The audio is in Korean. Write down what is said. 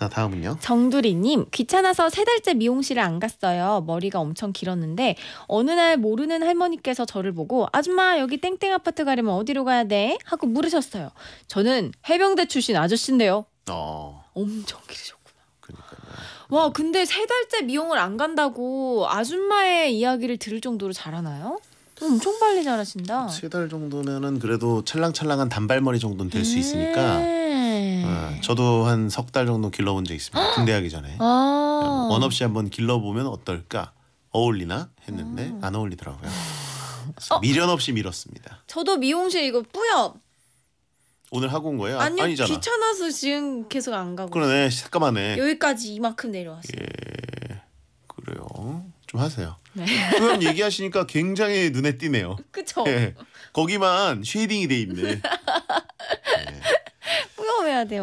자 다음은요. 정두리님 귀찮아서 세 달째 미용실을안 갔어요. 머리가 엄청 길었는데 어느 날 모르는 할머니께서 저를 보고 아줌마 여기 땡땡 아파트 가려면 어디로 가야 돼? 하고 물으셨어요. 저는 해병대 출신 아저씨인데요. 어. 엄청 길으셨구나. 그러니까요. 와 근데 세 달째 미용을 안 간다고 아줌마의 이야기를 들을 정도로 잘하나요? 엄청 빨리 자라신다. 세 달 정도면은 그래도 찰랑찰랑한 단발머리 정도는 될수 네. 있으니까 네. 아, 저도 한 석 달 정도 길러본 적 있습니다. 군대 가기 전에 아원 없이 한번 길러보면 어떨까 어울리나 했는데 음. 안 어울리더라고요. 어? 미련 없이 밀었습니다. 저도 미용실 이거 뿌옇 오늘 하고 온 거예요? 아, 아니, 아니잖아. 귀찮아서 지금 계속 안 가고. 그러네 잠깐만해. 여기까지 이만큼 내려왔어요. 예 그래요. 좀 하세요. 네. 소연 얘기하시니까 굉장히 눈에 띄네요. 그쵸. 예. 거기만 쉐이딩이 돼 있네. ラデ